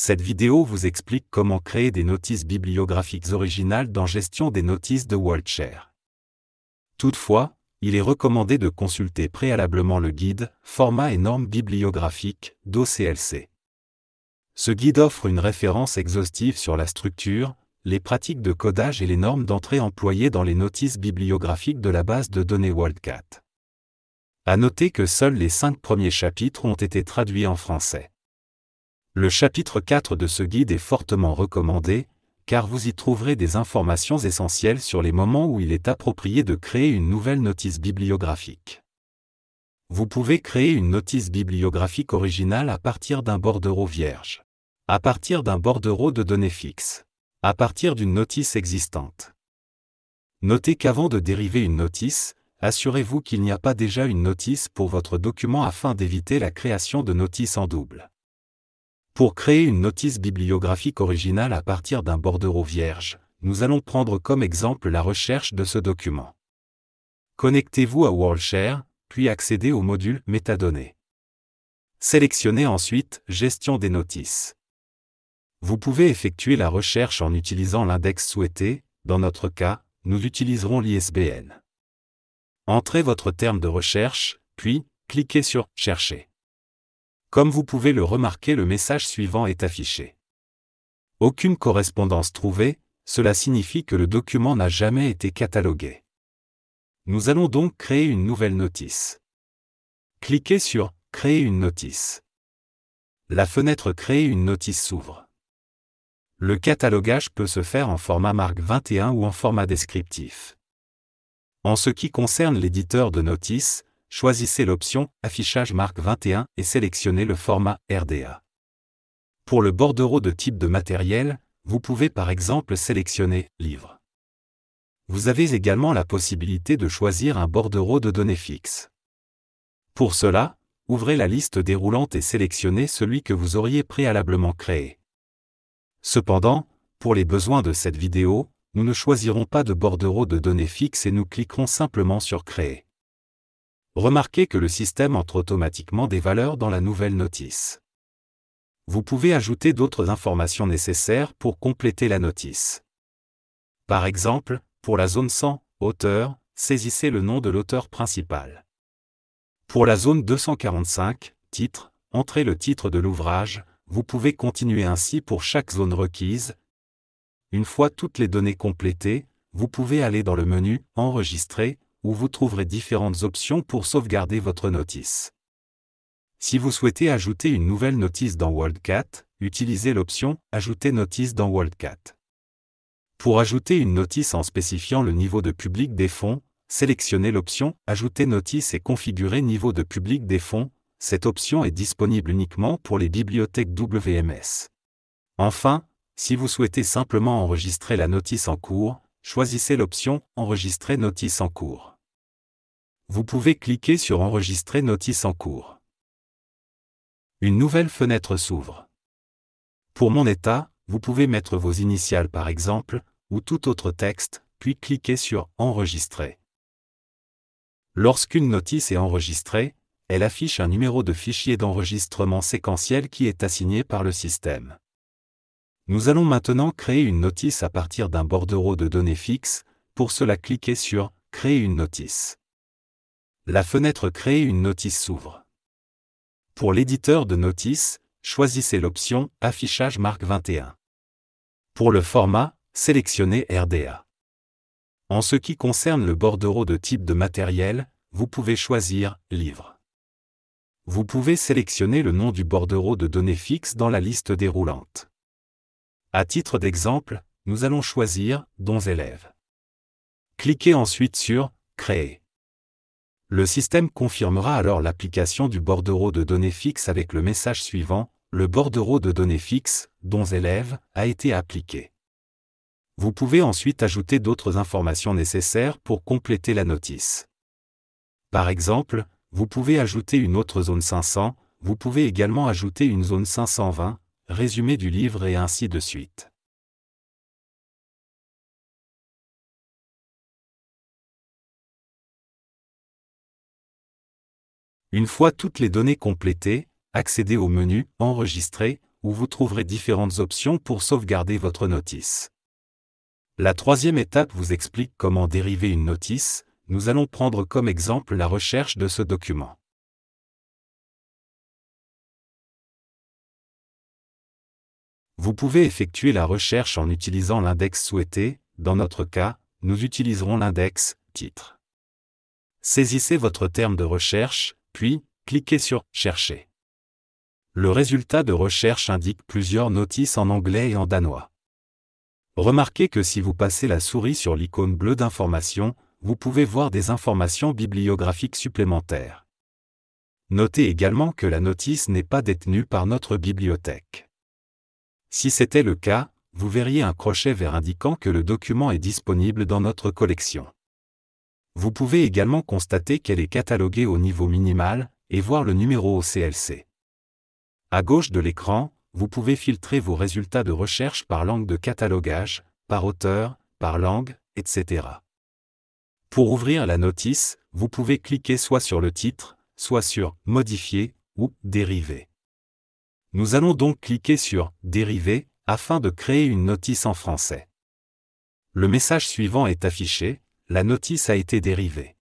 Cette vidéo vous explique comment créer des notices bibliographiques originales dans Gestion des notices de WorldShare. Toutefois, il est recommandé de consulter préalablement le guide Format et normes bibliographiques d'OCLC. Ce guide offre une référence exhaustive sur la structure, les pratiques de codage et les normes d'entrée employées dans les notices bibliographiques de la base de données WorldCat. À noter que seuls les cinq premiers chapitres ont été traduits en français. Le chapitre 4 de ce guide est fortement recommandé, car vous y trouverez des informations essentielles sur les moments où il est approprié de créer une nouvelle notice bibliographique. Vous pouvez créer une notice bibliographique originale à partir d'un bordereau vierge, à partir d'un bordereau de données fixes, à partir d'une notice existante. Notez qu'avant de dériver une notice, assurez-vous qu'il n'y a pas déjà une notice pour votre document afin d'éviter la création de notices en double. Pour créer une notice bibliographique originale à partir d'un bordereau vierge, nous allons prendre comme exemple la recherche de ce document. Connectez-vous à WorldShare, puis accédez au module Métadonnées. Sélectionnez ensuite Gestion des notices. Vous pouvez effectuer la recherche en utilisant l'index souhaité, dans notre cas, nous utiliserons l'ISBN. Entrez votre terme de recherche, puis cliquez sur Chercher. Comme vous pouvez le remarquer, le message suivant est affiché. Aucune correspondance trouvée, cela signifie que le document n'a jamais été catalogué. Nous allons donc créer une nouvelle notice. Cliquez sur Créer une notice. La fenêtre Créer une notice s'ouvre. Le catalogage peut se faire en format marque 21 ou en format descriptif. En ce qui concerne l'éditeur de notices, choisissez l'option Affichage marque 21 et sélectionnez le format RDA. Pour le bordereau de type de matériel, vous pouvez par exemple sélectionner Livre. Vous avez également la possibilité de choisir un bordereau de données fixes. Pour cela, ouvrez la liste déroulante et sélectionnez celui que vous auriez préalablement créé. Cependant, pour les besoins de cette vidéo, nous ne choisirons pas de bordereau de données fixes et nous cliquerons simplement sur Créer remarquez que le système entre automatiquement des valeurs dans la nouvelle notice. Vous pouvez ajouter d'autres informations nécessaires pour compléter la notice. Par exemple, pour la zone 100, auteur, saisissez le nom de l'auteur principal. Pour la zone 245, titre, entrez le titre de l'ouvrage, vous pouvez continuer ainsi pour chaque zone requise. Une fois toutes les données complétées, vous pouvez aller dans le menu Enregistrer où vous trouverez différentes options pour sauvegarder votre notice. Si vous souhaitez ajouter une nouvelle notice dans WorldCat, utilisez l'option Ajouter notice dans WorldCat. Pour ajouter une notice en spécifiant le niveau de public des fonds, sélectionnez l'option Ajouter notice et configurez niveau de public des fonds. Cette option est disponible uniquement pour les bibliothèques WMS. Enfin, si vous souhaitez simplement enregistrer la notice en cours, choisissez l'option Enregistrer notice en cours vous pouvez cliquer sur Enregistrer notice en cours. Une nouvelle fenêtre s'ouvre. Pour mon état, vous pouvez mettre vos initiales par exemple, ou tout autre texte, puis cliquer sur Enregistrer. Lorsqu'une notice est enregistrée, elle affiche un numéro de fichier d'enregistrement séquentiel qui est assigné par le système. Nous allons maintenant créer une notice à partir d'un bordereau de données fixes, pour cela cliquez sur Créer une notice la fenêtre Créer une notice s'ouvre. Pour l'éditeur de notice, choisissez l'option Affichage marque 21. Pour le format, sélectionnez RDA. En ce qui concerne le bordereau de type de matériel, vous pouvez choisir Livre. Vous pouvez sélectionner le nom du bordereau de données fixes dans la liste déroulante. À titre d'exemple, nous allons choisir Dons élèves. Cliquez ensuite sur Créer. Le système confirmera alors l'application du bordereau de données fixes avec le message suivant Le bordereau de données fixes, dont élève, a été appliqué. Vous pouvez ensuite ajouter d'autres informations nécessaires pour compléter la notice. Par exemple, vous pouvez ajouter une autre zone 500, vous pouvez également ajouter une zone 520, résumé du livre et ainsi de suite. Une fois toutes les données complétées, accédez au menu Enregistrer où vous trouverez différentes options pour sauvegarder votre notice. La troisième étape vous explique comment dériver une notice, nous allons prendre comme exemple la recherche de ce document. Vous pouvez effectuer la recherche en utilisant l'index souhaité, dans notre cas, nous utiliserons l'index titre. Saisissez votre terme de recherche, puis, cliquez sur Chercher. Le résultat de recherche indique plusieurs notices en anglais et en danois. Remarquez que si vous passez la souris sur l'icône bleue d'information, vous pouvez voir des informations bibliographiques supplémentaires. Notez également que la notice n'est pas détenue par notre bibliothèque. Si c'était le cas, vous verriez un crochet vert indiquant que le document est disponible dans notre collection. Vous pouvez également constater qu'elle est cataloguée au niveau minimal et voir le numéro OCLC. À gauche de l'écran, vous pouvez filtrer vos résultats de recherche par langue de catalogage, par auteur, par langue, etc. Pour ouvrir la notice, vous pouvez cliquer soit sur le titre, soit sur Modifier ou Dériver. Nous allons donc cliquer sur Dériver afin de créer une notice en français. Le message suivant est affiché, la notice a été dérivée.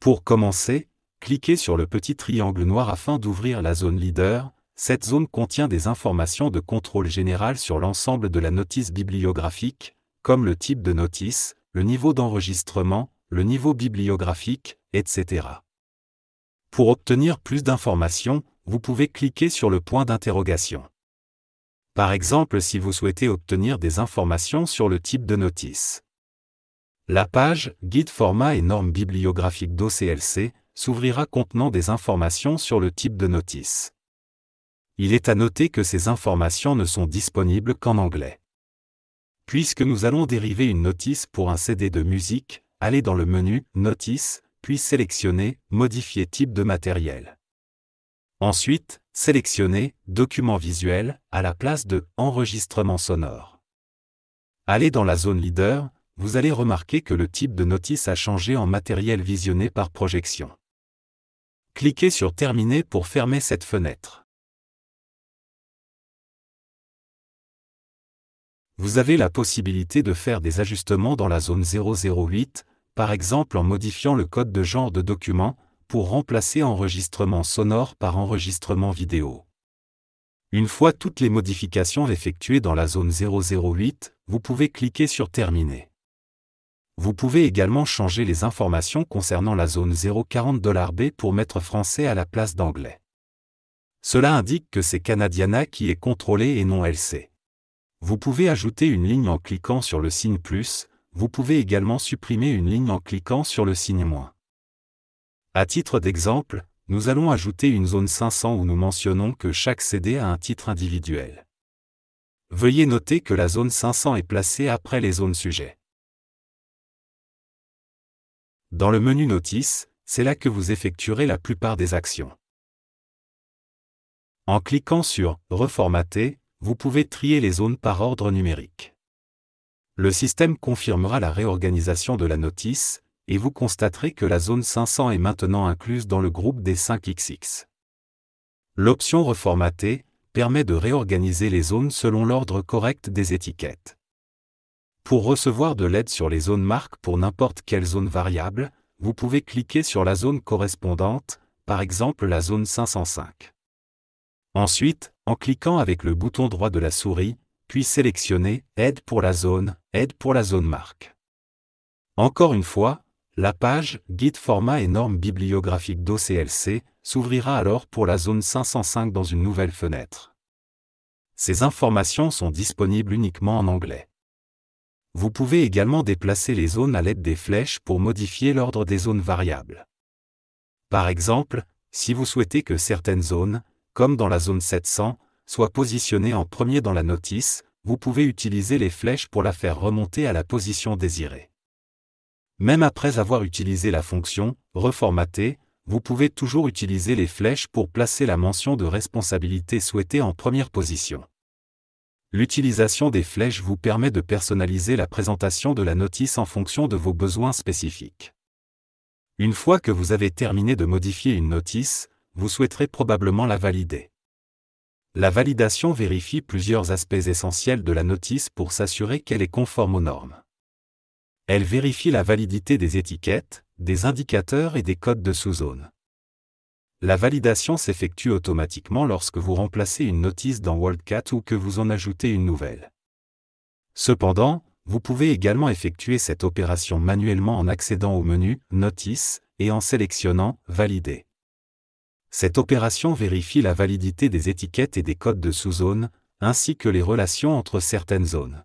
Pour commencer, cliquez sur le petit triangle noir afin d'ouvrir la zone leader. Cette zone contient des informations de contrôle général sur l'ensemble de la notice bibliographique, comme le type de notice, le niveau d'enregistrement, le niveau bibliographique, etc. Pour obtenir plus d'informations, vous pouvez cliquer sur le point d'interrogation. Par exemple si vous souhaitez obtenir des informations sur le type de notice. La page Guide format et normes bibliographiques d'OCLC s'ouvrira contenant des informations sur le type de notice. Il est à noter que ces informations ne sont disponibles qu'en anglais. Puisque nous allons dériver une notice pour un CD de musique, allez dans le menu Notice, puis sélectionnez Modifier type de matériel. Ensuite, sélectionnez Document visuel à la place de Enregistrement sonore. Allez dans la zone Leader vous allez remarquer que le type de notice a changé en matériel visionné par projection. Cliquez sur Terminer pour fermer cette fenêtre. Vous avez la possibilité de faire des ajustements dans la zone 008, par exemple en modifiant le code de genre de document pour remplacer enregistrement sonore par enregistrement vidéo. Une fois toutes les modifications effectuées dans la zone 008, vous pouvez cliquer sur Terminer. Vous pouvez également changer les informations concernant la zone 040 B pour mettre français à la place d'anglais. Cela indique que c'est Canadiana qui est contrôlée et non LC. Vous pouvez ajouter une ligne en cliquant sur le signe plus, vous pouvez également supprimer une ligne en cliquant sur le signe moins. À titre d'exemple, nous allons ajouter une zone 500 où nous mentionnons que chaque CD a un titre individuel. Veuillez noter que la zone 500 est placée après les zones sujets. Dans le menu Notice, c'est là que vous effectuerez la plupart des actions. En cliquant sur Reformater, vous pouvez trier les zones par ordre numérique. Le système confirmera la réorganisation de la notice, et vous constaterez que la zone 500 est maintenant incluse dans le groupe des 5XX. L'option Reformater permet de réorganiser les zones selon l'ordre correct des étiquettes. Pour recevoir de l'aide sur les zones marques pour n'importe quelle zone variable, vous pouvez cliquer sur la zone correspondante, par exemple la zone 505. Ensuite, en cliquant avec le bouton droit de la souris, puis sélectionner Aide pour la zone, Aide pour la zone marque. Encore une fois, la page Guide format et normes bibliographiques d'OCLC s'ouvrira alors pour la zone 505 dans une nouvelle fenêtre. Ces informations sont disponibles uniquement en anglais. Vous pouvez également déplacer les zones à l'aide des flèches pour modifier l'ordre des zones variables. Par exemple, si vous souhaitez que certaines zones, comme dans la zone 700, soient positionnées en premier dans la notice, vous pouvez utiliser les flèches pour la faire remonter à la position désirée. Même après avoir utilisé la fonction « Reformater », vous pouvez toujours utiliser les flèches pour placer la mention de responsabilité souhaitée en première position l'utilisation des flèches vous permet de personnaliser la présentation de la notice en fonction de vos besoins spécifiques. Une fois que vous avez terminé de modifier une notice, vous souhaiterez probablement la valider. La validation vérifie plusieurs aspects essentiels de la notice pour s'assurer qu'elle est conforme aux normes. Elle vérifie la validité des étiquettes, des indicateurs et des codes de sous-zone. La validation s'effectue automatiquement lorsque vous remplacez une notice dans WorldCat ou que vous en ajoutez une nouvelle. Cependant, vous pouvez également effectuer cette opération manuellement en accédant au menu Notice et en sélectionnant Valider. Cette opération vérifie la validité des étiquettes et des codes de sous-zone, ainsi que les relations entre certaines zones.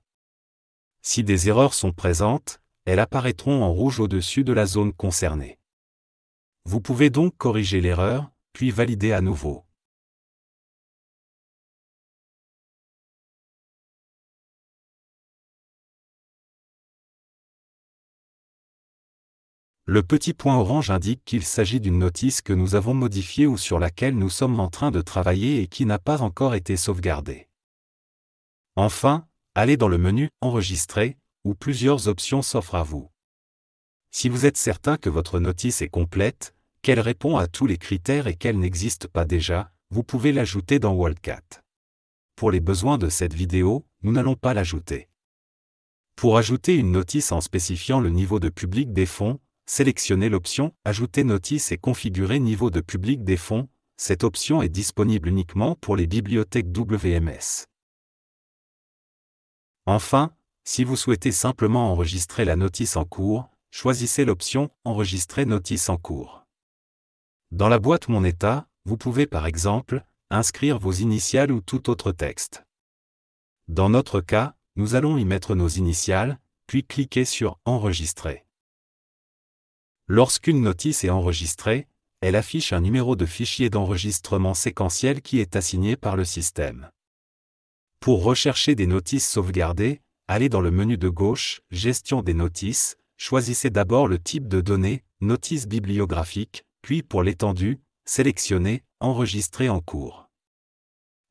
Si des erreurs sont présentes, elles apparaîtront en rouge au-dessus de la zone concernée. Vous pouvez donc corriger l'erreur, puis valider à nouveau. Le petit point orange indique qu'il s'agit d'une notice que nous avons modifiée ou sur laquelle nous sommes en train de travailler et qui n'a pas encore été sauvegardée. Enfin, allez dans le menu Enregistrer, où plusieurs options s'offrent à vous. Si vous êtes certain que votre notice est complète, qu'elle répond à tous les critères et qu'elle n'existe pas déjà, vous pouvez l'ajouter dans WorldCat. Pour les besoins de cette vidéo, nous n'allons pas l'ajouter. Pour ajouter une notice en spécifiant le niveau de public des fonds, sélectionnez l'option « Ajouter notice » et configurer niveau de public des fonds. Cette option est disponible uniquement pour les bibliothèques WMS. Enfin, si vous souhaitez simplement enregistrer la notice en cours, choisissez l'option Enregistrer notice en cours. Dans la boîte Mon état, vous pouvez par exemple inscrire vos initiales ou tout autre texte. Dans notre cas, nous allons y mettre nos initiales, puis cliquer sur Enregistrer. Lorsqu'une notice est enregistrée, elle affiche un numéro de fichier d'enregistrement séquentiel qui est assigné par le système. Pour rechercher des notices sauvegardées, allez dans le menu de gauche Gestion des notices, choisissez d'abord le type de données, notice bibliographique, puis pour l'étendue, sélectionnez Enregistrer en cours.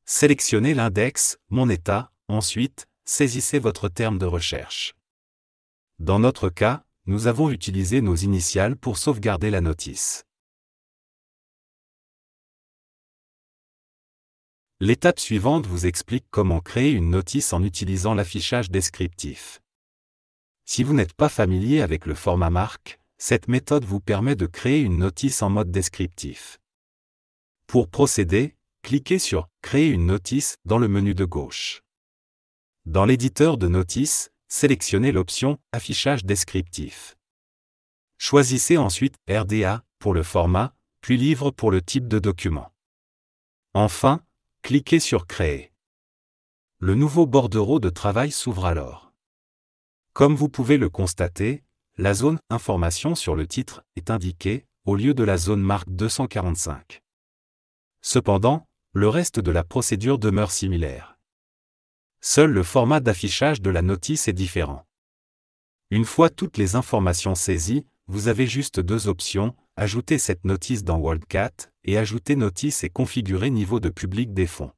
Sélectionnez l'index Mon état, ensuite, saisissez votre terme de recherche. Dans notre cas, nous avons utilisé nos initiales pour sauvegarder la notice. L'étape suivante vous explique comment créer une notice en utilisant l'affichage descriptif. Si vous n'êtes pas familier avec le format marque, cette méthode vous permet de créer une notice en mode descriptif. Pour procéder, cliquez sur Créer une notice dans le menu de gauche. Dans l'éditeur de notices, sélectionnez l'option Affichage descriptif. Choisissez ensuite RDA pour le format, puis Livre pour le type de document. Enfin, cliquez sur Créer. Le nouveau bordereau de travail s'ouvre alors. Comme vous pouvez le constater, la zone Information sur le titre est indiquée au lieu de la zone marque 245. Cependant, le reste de la procédure demeure similaire. Seul le format d'affichage de la notice est différent. Une fois toutes les informations saisies, vous avez juste deux options, ajouter cette notice dans WorldCat et ajouter notice et configurer niveau de public des fonds.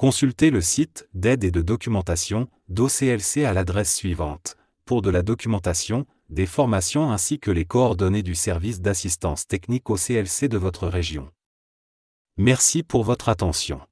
Consultez le site d'aide et de documentation d'OCLC à l'adresse suivante pour de la documentation, des formations ainsi que les coordonnées du service d'assistance technique OCLC de votre région. Merci pour votre attention.